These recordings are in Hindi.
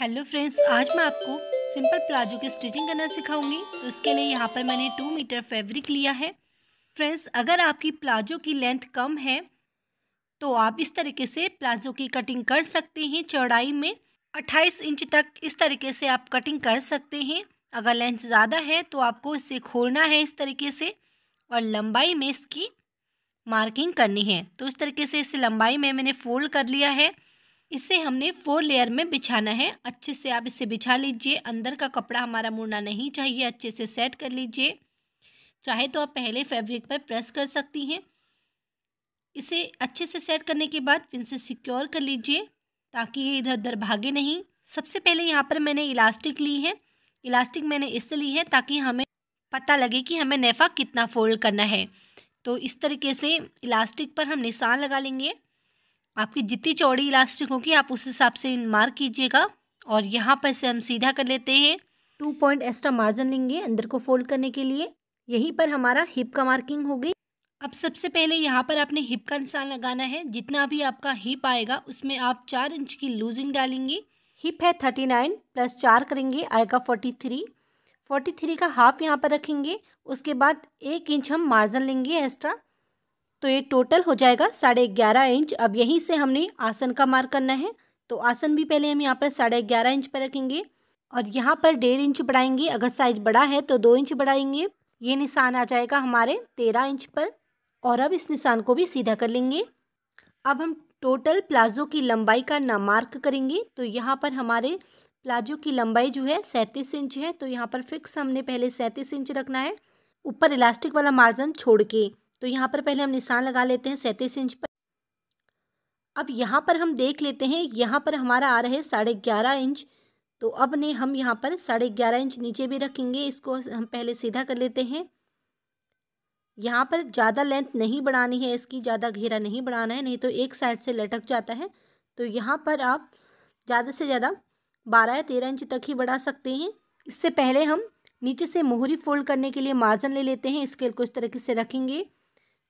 हेलो फ्रेंड्स आज मैं आपको सिंपल प्लाजो की स्टिचिंग करना सिखाऊंगी तो उसके लिए यहाँ पर मैंने टू मीटर फैब्रिक लिया है फ्रेंड्स अगर आपकी प्लाजो की लेंथ कम है तो आप इस तरीके से प्लाजो की कटिंग कर सकते हैं चौड़ाई में 28 इंच तक इस तरीके से आप कटिंग कर सकते हैं अगर लेंथ ज़्यादा है तो आपको इसे खोलना है इस तरीके से और लंबाई में इसकी मार्किंग करनी है तो इस तरीके से इसे लंबाई में मैंने फोल्ड कर लिया है इसे हमने फोर लेयर में बिछाना है अच्छे से आप इसे बिछा लीजिए अंदर का कपड़ा हमारा मुड़ना नहीं चाहिए अच्छे से सेट कर लीजिए चाहे तो आप पहले फैब्रिक पर प्रेस कर सकती हैं इसे अच्छे से सेट करने के बाद पिन से सिक्योर कर लीजिए ताकि ये इधर उधर भागे नहीं सबसे पहले यहाँ पर मैंने इलास्टिक ली है इलास्टिक मैंने इससे ली है ताकि हमें पता लगे कि हमें नेफा कितना फोल्ड करना है तो इस तरीके से इलास्टिक पर हम निशान लगा लेंगे आपकी जितनी चौड़ी इलास्टिक होगी आप उस हिसाब से मार्क कीजिएगा और यहाँ पर से हम सीधा कर लेते हैं टू पॉइंट एक्स्ट्रा मार्जिन लेंगे अंदर को फोल्ड करने के लिए यहीं पर हमारा हिप का मार्किंग होगी अब सबसे पहले यहाँ पर आपने हिप का निशान लगाना है जितना भी आपका हिप आएगा उसमें आप चार इंच की लूजिंग डालेंगे हिप है थर्टी नाइन प्लस चार करेंगे आएगा फोर्टी थ्री फोर्टी थ्री का हाफ यहाँ पर रखेंगे उसके बाद एक इंच हम मार्जिन लेंगे एक्स्ट्रा तो ये टोटल हो जाएगा साढ़े ग्यारह इंच अब यहीं से हमने आसन का मार्क करना है तो आसन भी पहले हम यहाँ पर साढ़े ग्यारह इंच पर रखेंगे और यहाँ पर डेढ़ इंच बढ़ाएंगे अगर साइज बड़ा है तो दो इंच बढ़ाएंगे ये निशान आ जाएगा हमारे तेरह इंच पर और अब इस निशान को भी सीधा कर लेंगे अब हम टोटल प्लाजो की लंबाई का ना मार्क करेंगे तो यहाँ पर हमारे प्लाजो की लंबाई जो है सैंतीस इंच है तो यहाँ पर फिक्स हमने पहले सैंतीस इंच रखना है ऊपर इलास्टिक वाला मार्जिन छोड़ के तो यहाँ पर पहले हम निशान लगा लेते हैं सैंतीस इंच पर अब यहाँ पर हम देख लेते हैं यहाँ पर हमारा आ रहा है साढ़े ग्यारह इंच तो अब ने हम यहाँ पर साढ़े ग्यारह इंच नीचे भी रखेंगे इसको हम पहले सीधा कर लेते हैं यहाँ पर ज़्यादा लेंथ नहीं बढ़ानी है इसकी ज़्यादा घेरा नहीं बढ़ाना है नहीं तो एक साइड से लटक जाता है तो यहाँ पर आप ज़्यादा से ज़्यादा बारह या तेरह इंच तक ही बढ़ा सकते हैं इससे पहले हम नीचे से मोहरी फोल्ड करने के लिए मार्जिन ले लेते हैं स्केल को इस तरीके से रखेंगे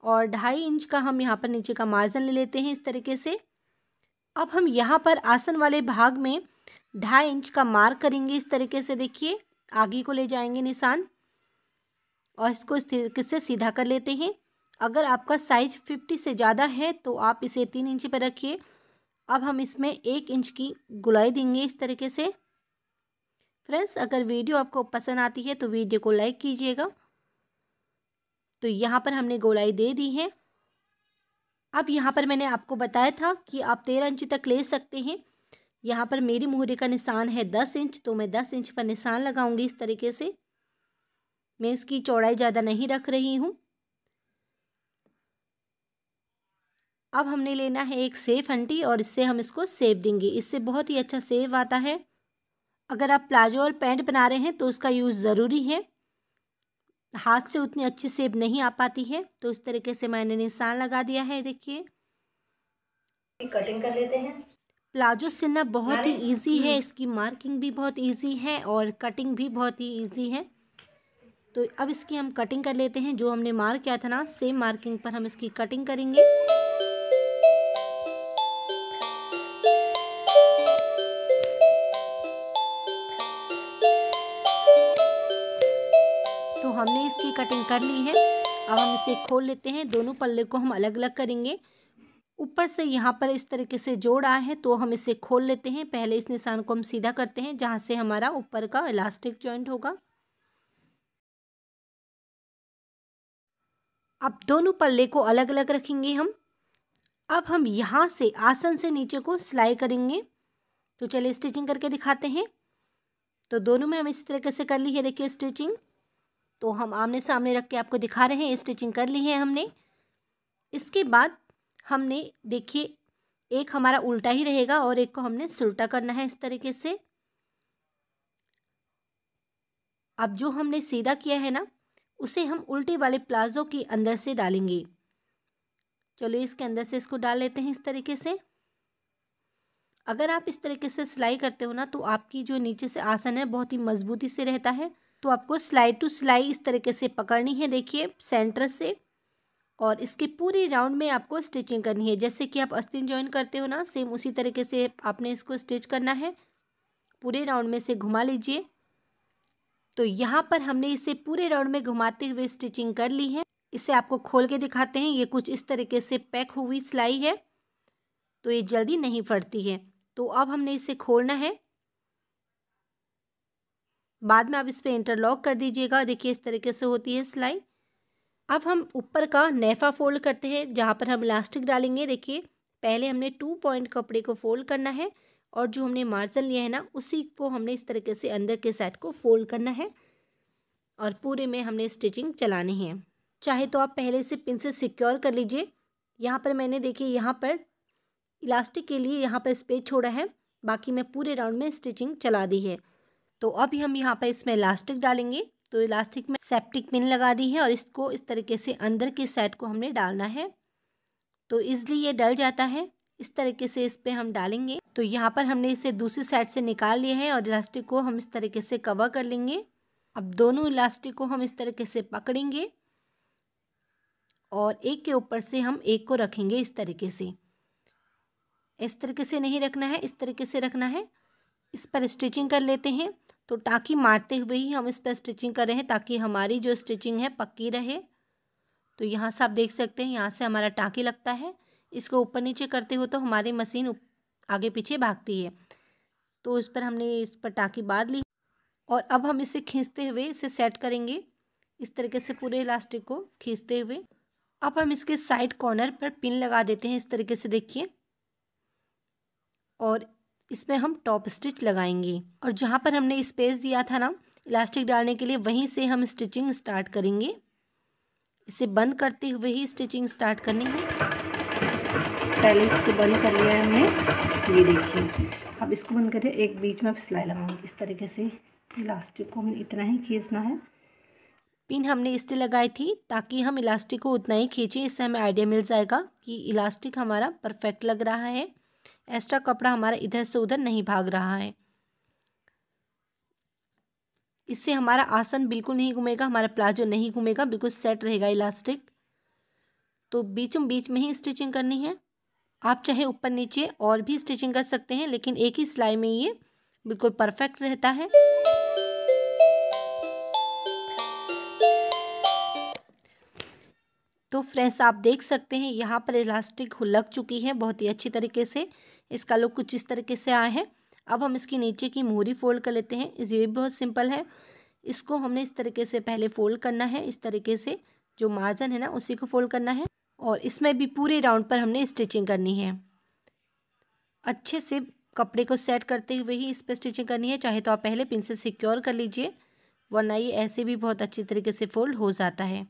और ढाई इंच का हम यहाँ पर नीचे का मार्जिन ले लेते हैं इस तरीके से अब हम यहाँ पर आसन वाले भाग में ढाई इंच का मार्क करेंगे इस तरीके से देखिए आगे को ले जाएंगे निशान और इसको इस तरीके से सीधा कर लेते हैं अगर आपका साइज फिफ्टी से ज़्यादा है तो आप इसे तीन इंच पर रखिए अब हम इसमें एक इंच की गुलाई देंगे इस तरीके से फ्रेंड्स अगर वीडियो आपको पसंद आती है तो वीडियो को लाइक कीजिएगा तो यहाँ पर हमने गोलाई दे दी है अब यहाँ पर मैंने आपको बताया था कि आप तेरह इंच तक ले सकते हैं यहाँ पर मेरी मोहरे का निशान है दस इंच तो मैं दस इंच पर निशान लगाऊंगी इस तरीके से मैं इसकी चौड़ाई ज़्यादा नहीं रख रही हूँ अब हमने लेना है एक सेफ हंटी और इससे हम इसको सेव देंगे इससे बहुत ही अच्छा सेव आता है अगर आप प्लाजो और पैंट बना रहे हैं तो उसका यूज़ ज़रूरी है हाथ से उतनी अच्छी सेब नहीं आ पाती है तो इस तरीके से मैंने निशान लगा दिया है देखिए कटिंग कर लेते हैं प्लाजो सिलना बहुत ही इजी है हम्म। इसकी मार्किंग भी बहुत इजी है और कटिंग भी बहुत ही इजी है तो अब इसकी हम कटिंग कर लेते हैं जो हमने मार्क किया था ना सेम मार्किंग पर हम इसकी कटिंग करेंगे हमने इसकी कटिंग कर ली है अब हम इसे खोल लेते हैं दोनों पल्ले को हम अलग अलग करेंगे ऊपर से यहाँ पर इस तरीके से जोड़ आए हैं तो हम इसे खोल लेते हैं पहले इस निशान को हम सीधा करते हैं जहाँ से हमारा ऊपर का इलास्टिक जॉइंट होगा अब दोनों पल्ले को अलग अलग रखेंगे हम अब हम यहाँ से आसन से नीचे को सिलाई करेंगे तो चलिए स्टिचिंग करके दिखाते हैं तो दोनों में हम इस तरीके से कर ली है देखिए स्टिचिंग तो हम आमने सामने रख के आपको दिखा रहे हैं स्टिचिंग कर ली है हमने इसके बाद हमने देखिए एक हमारा उल्टा ही रहेगा और एक को हमने सुल्टा करना है इस तरीके से अब जो हमने सीधा किया है ना उसे हम उल्टे वाले प्लाजो के अंदर से डालेंगे चलो इसके अंदर से इसको डाल लेते हैं इस तरीके से अगर आप इस तरीके से सिलाई करते हो ना तो आपकी जो नीचे से आसन है बहुत ही मजबूती से रहता है तो आपको सिलाई टू सिलाई इस तरीके से पकड़नी है देखिए सेंटर से और इसके पूरे राउंड में आपको स्टिचिंग करनी है जैसे कि आप अस्तिन ज्वाइन करते हो ना सेम उसी तरीके से आपने इसको स्टिच करना है पूरे राउंड में से घुमा लीजिए तो यहाँ पर हमने इसे पूरे राउंड में घुमाते हुए स्टिचिंग कर ली है इसे आपको खोल के दिखाते हैं ये कुछ इस तरीके से पैक हुई सिलाई है तो ये जल्दी नहीं फटती है तो अब हमने इसे खोलना है बाद में आप इस पर इंटरलॉक कर दीजिएगा देखिए इस तरीके से होती है सिलाई अब हम ऊपर का नेफा फोल्ड करते हैं जहाँ पर हम इलास्टिक डालेंगे देखिए पहले हमने टू पॉइंट कपड़े को फोल्ड करना है और जो हमने मार्जिन लिया है ना उसी को हमने इस तरीके से अंदर के सेट को फोल्ड करना है और पूरे में हमने स्टिचिंग चलानी है चाहे तो आप पहले से पिन से सिक्योर कर लीजिए यहाँ पर मैंने देखिए यहाँ पर इलास्टिक के लिए यहाँ पर स्पेस छोड़ा है बाकी मैं पूरे राउंड में स्टिचिंग चला दी है तो अभी हम यहाँ पर इसमें इलास्टिक डालेंगे तो इलास्टिक में सेप्टिक पिन लगा दी है और इसको इस तरीके से अंदर के साइड को हमने डालना है तो इजली ये डल जाता है इस तरीके से इस पर हम डालेंगे तो यहाँ पर हमने इसे दूसरी साइड से निकाल लिए हैं और इलास्टिक को हम इस तरीके से कवर कर लेंगे अब दोनों इलास्टिक को हम इस तरीके से पकड़ेंगे और एक के ऊपर से हम एक को रखेंगे इस तरीके से इस तरीके से नहीं रखना है इस तरीके से रखना है इस पर स्टिचिंग कर लेते हैं तो टाँकी मारते हुए ही हम इस पर स्टिचिंग कर रहे हैं ताकि हमारी जो स्टिचिंग है पक्की रहे तो यहाँ से आप देख सकते हैं यहाँ से हमारा टाँकी लगता है इसको ऊपर नीचे करते हुए तो हमारी मशीन आगे पीछे भागती है तो इस पर हमने इस पर टाँकी बांध ली और अब हम इसे खींचते हुए इसे सेट करेंगे इस तरीके से पूरे इलास्टिक को खींचते हुए अब हम इसके साइड कॉर्नर पर पिन लगा देते हैं इस तरीके से देखिए और इसमें हम टॉप स्टिच लगाएंगे और जहाँ पर हमने स्पेस दिया था ना इलास्टिक डालने के लिए वहीं से हम स्टिचिंग स्टार्ट करेंगे इसे बंद करते हुए ही स्टिचिंग स्टार्ट करनी है पहले इसको बंद कर लिया हमने ये देखिए अब इसको बंद करके एक बीच में सिलाई लगाऊंगी इस तरीके से इलास्टिक को हमें इतना ही खींचना है पिन हमने इसलिए लगाई थी ताकि हम इलास्टिक को उतना ही खींचें इससे हमें आइडिया मिल जाएगा कि इलास्टिक हमारा परफेक्ट लग रहा है एक्स्ट्रा कपड़ा हमारा इधर से उधर नहीं भाग रहा है इससे हमारा आसन बिल्कुल नहीं घूमेगा हमारा प्लाजो नहीं घूमेगा बिल्कुल सेट रहेगा इलास्टिक तो बीचों बीच में ही स्टिचिंग करनी है आप चाहे ऊपर नीचे और भी स्टिचिंग कर सकते हैं लेकिन एक ही सिलाई में ये बिल्कुल परफेक्ट रहता है तो फ्रेंड्स आप देख सकते हैं यहाँ पर इलास्टिक लग चुकी है बहुत ही अच्छी तरीके से इसका लुक कुछ इस तरीके से आया है अब हम इसकी नीचे की मोहरी फोल्ड कर लेते हैं ये भी बहुत सिंपल है इसको हमने इस तरीके से पहले फोल्ड करना है इस तरीके से जो मार्जन है ना उसी को फोल्ड करना है और इसमें भी पूरे राउंड पर हमने स्टिचिंग करनी है अच्छे से कपड़े को सेट करते हुए ही इस पर स्टिचिंग करनी है चाहे तो आप पहले पिन से सिक्योर कर लीजिए वरना ये ऐसे भी बहुत अच्छी तरीके से फोल्ड हो जाता है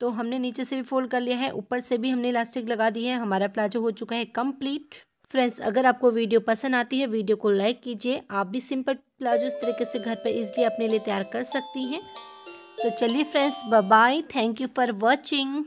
तो हमने नीचे से भी फोल्ड कर लिया है ऊपर से भी हमने इलास्टिक लगा दी है हमारा प्लाजो हो चुका है कम्प्लीट फ्रेंड्स अगर आपको वीडियो पसंद आती है वीडियो को लाइक कीजिए आप भी सिंपल प्लाजो इस तरीके से घर पर इजली अपने लिए तैयार कर सकती हैं तो चलिए friends bye thank you for watching